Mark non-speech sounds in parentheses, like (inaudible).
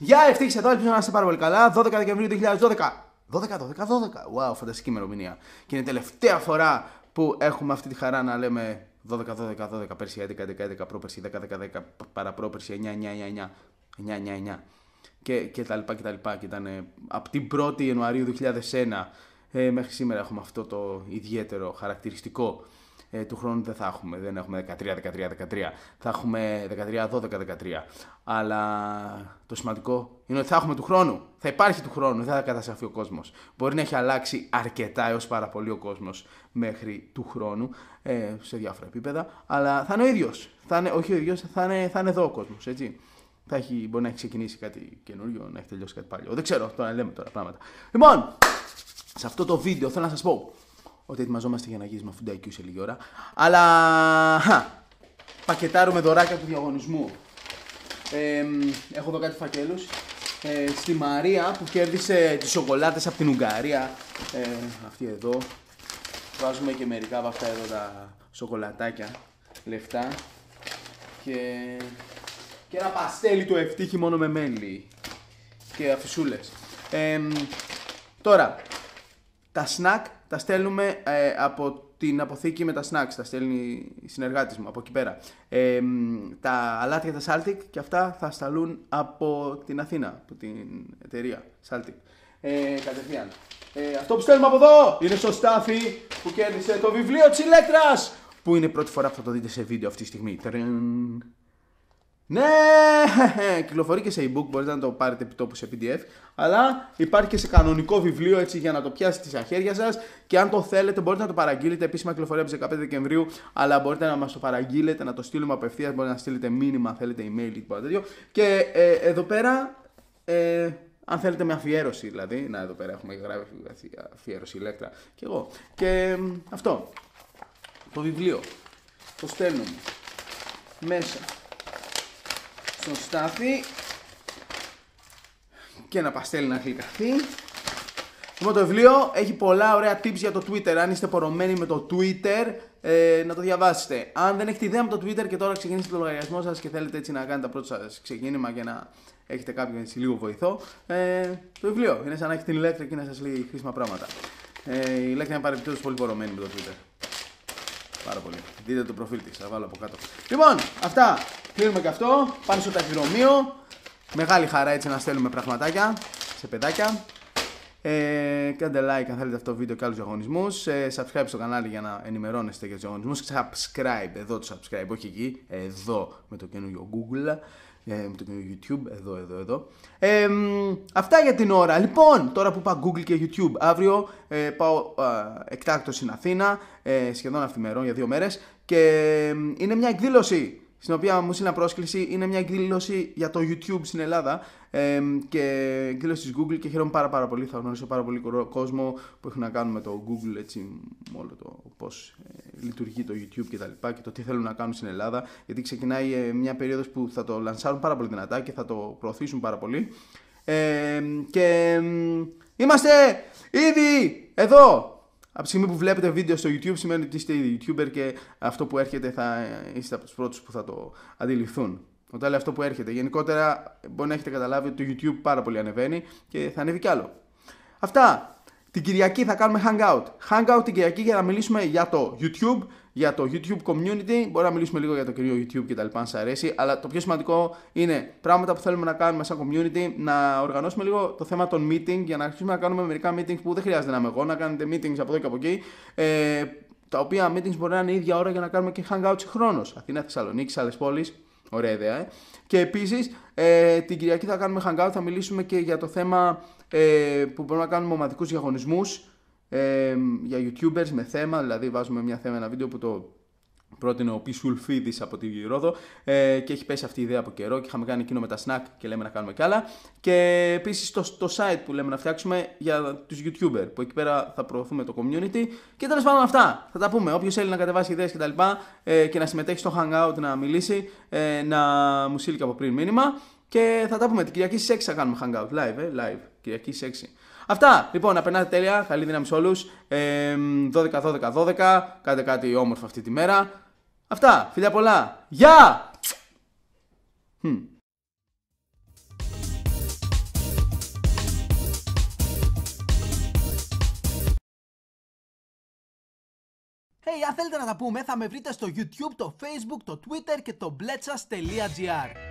Γεια, ευτύχη εδώ, ελπίζω να είστε πάρα πολύ καλά. 12 Δεκεμβρίου 2012. 12, 12, 12. Wow, φανταστική ημερομηνία. Και είναι η τελευταία φορά που έχουμε αυτή τη χαρά να λέμε 12, 12, 12, πέρσι 11, 11, 11, πρόπερσι 10, 10, 10, παραπρόπερσι 9, 9, 9, 9, 9, 9. Και, και τα λοιπά και τα λοιπά. Και ήταν από την 1η Ιανουαρίου 2001 ε, μέχρι σήμερα έχουμε αυτό το ιδιαίτερο χαρακτηριστικό ε, του χρόνου δεν θα έχουμε. Δεν έχουμε 13-13-13. Θα έχουμε 13-12-13. Αλλά το σημαντικό είναι ότι θα έχουμε του χρόνου. Θα υπάρχει του χρόνου. Δεν θα καταστραφεί ο κόσμος. Μπορεί να έχει αλλάξει αρκετά έως πάρα πολύ ο κόσμος μέχρι του χρόνου ε, σε διάφορα επίπεδα. Αλλά θα είναι ο ίδιος. Όχι ο ίδιος, θα, είναι, θα είναι εδώ ο κόσμος. Έτσι θα έχει, μπορεί να έχει ξεκινήσει κάτι καινούριο, να έχει τελειώσει κάτι παλιό. Δεν ξέρω, τώρα λέμε τώρα πράγματα. Λοιπόν, σε αυτό το βίντεο θέλω να σας πω ότι ετοιμαζόμαστε για να γυρίσουμε φουντακιού σε λίγη ώρα. Αλλά χα, πακετάρουμε δωράκια του διαγωνισμού. έχω εδώ κάτι φακέλους. Ε, στη Μαρία που κέρδισε τις σοκολάτες από την Ουγγαρία. Ε, αυτή εδώ. Βάζουμε και μερικά από αυτά εδώ τα σοκολατάκια. Λεφτά. Και, και ένα παστέλι του ευτύχη μόνο με μέλι. Και αφισούλες. τώρα, τα σνακ τα στέλνουμε ε, από την αποθήκη με τα snacks, τα στέλνει η συνεργάτης μου από εκεί πέρα. Ε, τα αλάτια τα Saltic και αυτά θα σταλούν από την Αθήνα, από την εταιρεία Saltic. Ε, κατευθείαν. Ε, αυτό που στέλνουμε από εδώ είναι στο Στάφι. που κέρδισε το βιβλίο της Ηλέκτρας που είναι η πρώτη φορά που θα το δείτε σε βίντεο αυτή τη στιγμή. Ναι, (laughs) κυκλοφορεί και σε e-book, μπορείτε να το πάρετε επί τόπου σε PDF, αλλά υπάρχει και σε κανονικό βιβλίο έτσι για να το πιάσετε στα χέρια σας. και αν το θέλετε μπορείτε να το παραγγείλετε, επίσημα κυκλοφορεί από 15 Δεκεμβρίου, αλλά μπορείτε να μας το παραγγείλετε, να το στείλουμε απευθείας, μπορείτε να στείλετε μήνυμα, θέλετε email ή τίποτα τέτοιο και ε, εδώ πέρα... Ε, αν θέλετε με αφιέρωση δηλαδή, να εδώ πέρα έχουμε γράψει αφιέρωση ηλέκτρα και εγώ. Και αυτό, το βιβλίο, το στέλνουμε μέσα στο στάφι και ένα παστέλι να γλυκαθεί. Λοιπόν, το βιβλίο έχει πολλά ωραία tips για το Twitter. Αν είστε πορωμένοι με το Twitter, ε, να το διαβάσετε. Αν δεν έχετε ιδέα με το Twitter και τώρα ξεκινήσετε το λογαριασμό σας και θέλετε έτσι να κάνετε το πρώτα σας ξεκίνημα και να έχετε κάποιον έτσι λίγο βοηθό, ε, το βιβλίο είναι σαν να έχει την ηλέκτρα και να σας λέει χρήσιμα πράγματα. Ε, η ηλέκτρα είναι παρεμπιπτόντως πολύ πορωμένη με το Twitter. Πάρα πολύ. Δείτε το προφίλ της, θα βάλω από κάτω. Λοιπόν, αυτά. Κλείνουμε και αυτό. Πάμε στο ταχυδρομείο. Μεγάλη χαρά έτσι να στέλνουμε πραγματάκια σε παιδάκια. Ε, κάντε like αν θέλετε αυτό το βίντεο και άλλους διαγωνισμούς ε, subscribe στο κανάλι για να ενημερώνεστε για τους διαγωνισμούς Subscribe, εδώ το subscribe, όχι εκεί, εδώ με το καινούριο Google, ε, με το καινούριο YouTube, εδώ, εδώ, εδώ. Ε, αυτά για την ώρα. Λοιπόν, τώρα που πάω Google και YouTube, αύριο ε, πάω ε, εκτάκτος στην Αθήνα, ε, σχεδόν αυθημερών για δύο μέρες και είναι μια εκδήλωση στην οποία μου στείλει πρόσκληση. Είναι μια εκδήλωση για το YouTube στην Ελλάδα ε, και εκδήλωση της Google και χαίρομαι πάρα, πάρα πολύ. Θα γνωρίσω πάρα πολύ κόσμο που έχουν να κάνουν με το Google, έτσι, όλο το πώς ε, λειτουργεί το YouTube κτλ. Και, τα και το τι θέλουν να κάνουν στην Ελλάδα. Γιατί ξεκινάει ε, μια περίοδος που θα το λανσάρουν πάρα πολύ δυνατά και θα το προωθήσουν πάρα πολύ. και είμαστε ήδη εδώ από τη στιγμή που βλέπετε βίντεο στο YouTube σημαίνει ότι είστε YouTuber και αυτό που έρχεται θα είστε από τους πρώτους που θα το αντιληφθούν. Όταν λέει αυτό που έρχεται. Γενικότερα μπορεί να έχετε καταλάβει ότι το YouTube πάρα πολύ ανεβαίνει και θα ανέβει κι άλλο. Αυτά. Την Κυριακή θα κάνουμε hangout. Hangout την Κυριακή για να μιλήσουμε για το YouTube, για το YouTube community. Μπορεί να μιλήσουμε λίγο για το κυρίο YouTube και τα λοιπά, αν σα αρέσει. Αλλά το πιο σημαντικό είναι πράγματα που θέλουμε να κάνουμε σαν community, να οργανώσουμε λίγο το θέμα των meeting για να αρχίσουμε να κάνουμε μερικά meetings που δεν χρειάζεται να είμαι εγώ, να κάνετε meetings από εδώ και από εκεί. Ε, τα οποία meetings μπορεί να είναι η ίδια ώρα για να κάνουμε και hangout συγχρόνω. Αθήνα, Θεσσαλονίκη, άλλες πόλεις. Ωραία ιδέα, ε. Και επίσης ε, την Κυριακή θα κάνουμε hangout, θα μιλήσουμε και για το θέμα ε, που μπορούμε να κάνουμε ομαδικούς διαγωνισμούς ε, για YouTubers με θέμα, δηλαδή βάζουμε μια θέμα, ένα βίντεο που το πρότεινε ο Πισουλφίδη από τη Ρόδο ε, και έχει πέσει αυτή η ιδέα από καιρό και είχαμε κάνει εκείνο με τα snack και λέμε να κάνουμε κι άλλα. Και επίσης το, το site που λέμε να φτιάξουμε για τους Youtubers που εκεί πέρα θα προωθούμε το community. Και τέλος πάντων αυτά θα τα πούμε. Όποιος θέλει να κατεβάσει ιδέες κτλ. Και, ε, και να συμμετέχει στο Hangout να μιλήσει, ε, να μου στείλει από πριν μήνυμα. Και θα τα πούμε την Κυριακή στις 6 θα κάνουμε hangout. Live, ε, live. Κυριακή στις 6. Αυτά λοιπόν, να περνάτε τέλεια. Καλή δύναμη σε όλους. Ε, 12-12-12. Κάντε κάτι όμορφο αυτή τη μέρα. Αυτά. Φιλιά πολλά. Γεια! Hey, αν θέλετε να τα πούμε, θα με βρείτε στο YouTube, το Facebook, το Twitter και το bletchas.gr.